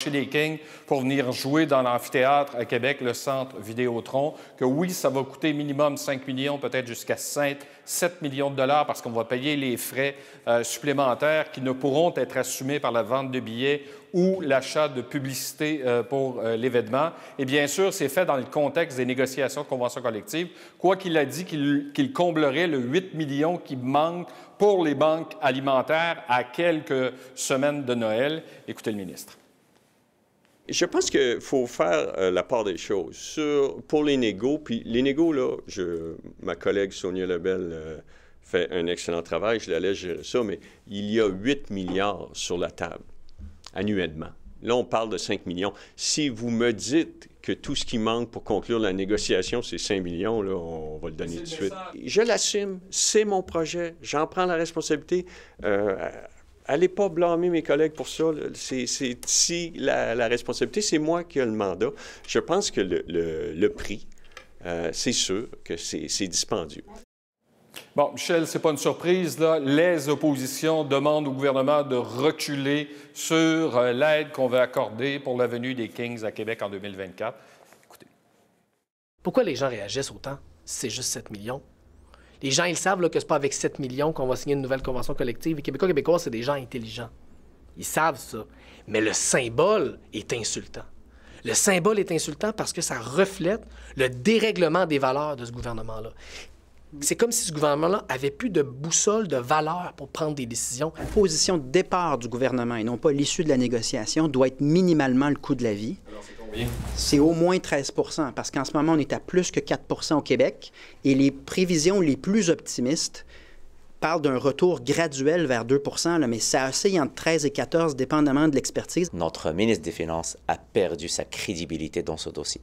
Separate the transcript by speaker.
Speaker 1: chez les Kings pour venir jouer dans l'amphithéâtre à Québec, le centre Vidéotron, que oui, ça va coûter minimum 5 millions, peut-être jusqu'à 5, 7 millions de dollars parce qu'on va payer les frais euh, supplémentaires qui ne pourront être assumés par la vente de billets ou l'achat de publicité euh, pour euh, l'événement. Et bien sûr, c'est fait dans le contexte des négociations de convention collective, quoi qu'il a dit qu'il comblerait le 8 millions qui manque pour les banques alimentaires à quelques semaines de Noël. Écoutez le ministre.
Speaker 2: Je pense qu'il faut faire euh, la part des choses. Sur, pour les négos, puis les négos, là, je, ma collègue Sonia Lebel euh, fait un excellent travail, je la laisse gérer ça, mais il y a 8 milliards sur la table annuellement. Là, on parle de 5 millions. Si vous me dites que tout ce qui manque pour conclure la négociation, c'est 5 millions, là, on va le donner tout de suite. Je l'assume, c'est mon projet, j'en prends la responsabilité. Euh, Allez pas blâmer mes collègues pour ça. C'est ici la, responsabilité, c'est moi qui ai le mandat. Je pense que le, prix, euh, c'est sûr que c'est dispendieux.
Speaker 1: Bon, Michel, c'est pas une surprise, Les oppositions demandent au gouvernement de reculer sur euh, l'aide qu'on veut accorder pour la venue des Kings à Québec en 2024. Écoutez.
Speaker 3: Pourquoi les gens réagissent autant? C'est juste 7 millions. Les gens, ils savent que que n'est pas avec 7 millions qu'on va signer une nouvelle convention collective. Les Québécois, Québécois, c'est des gens intelligents. Ils savent ça. Mais le symbole est insultant. Le symbole est insultant parce que ça reflète le dérèglement des
Speaker 4: valeurs de ce gouvernement-là. C'est comme si ce gouvernement-là avait plus de boussole de valeur pour prendre des décisions. La position de départ du gouvernement et non pas l'issue de la négociation doit être minimalement le coût de la vie. C'est au moins 13 parce qu'en ce moment, on est à plus que 4 au Québec et les prévisions les plus optimistes parlent d'un retour graduel vers 2 mais ça oscille entre 13 et 14 dépendamment de l'expertise. Notre ministre des Finances a perdu sa crédibilité dans ce dossier.